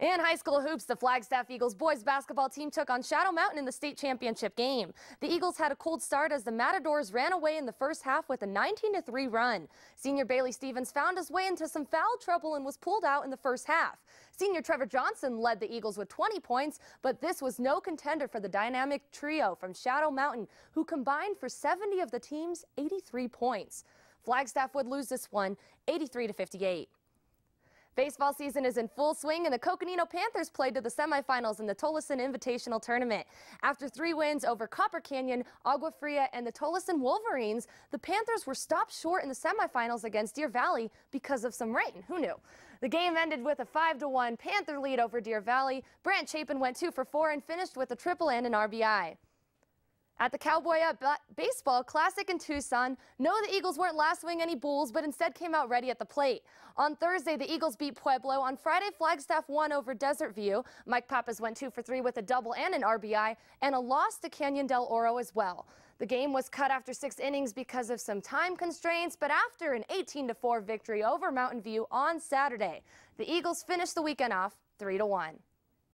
In high school hoops, the Flagstaff Eagles boys basketball team took on Shadow Mountain in the state championship game. The Eagles had a cold start as the Matadors ran away in the first half with a 19-3 run. Senior Bailey Stevens found his way into some foul trouble and was pulled out in the first half. Senior Trevor Johnson led the Eagles with 20 points, but this was no contender for the dynamic trio from Shadow Mountain, who combined for 70 of the team's 83 points. Flagstaff would lose this one 83 to 58. Baseball season is in full swing, and the Coconino Panthers played to the semifinals in the Tolleson Invitational Tournament. After three wins over Copper Canyon, Agua Fria, and the Tolleson Wolverines, the Panthers were stopped short in the semifinals against Deer Valley because of some rain. Who knew? The game ended with a 5-1 Panther lead over Deer Valley. Brant Chapin went 2 for 4 and finished with a triple and an RBI. At the Cowboy Baseball Classic in Tucson, no, the Eagles weren't last swing any bulls, but instead came out ready at the plate. On Thursday, the Eagles beat Pueblo. On Friday, Flagstaff won over Desert View. Mike Pappas went two for three with a double and an RBI, and a loss to Canyon del Oro as well. The game was cut after six innings because of some time constraints, but after an 18 4 victory over Mountain View on Saturday, the Eagles finished the weekend off 3 1.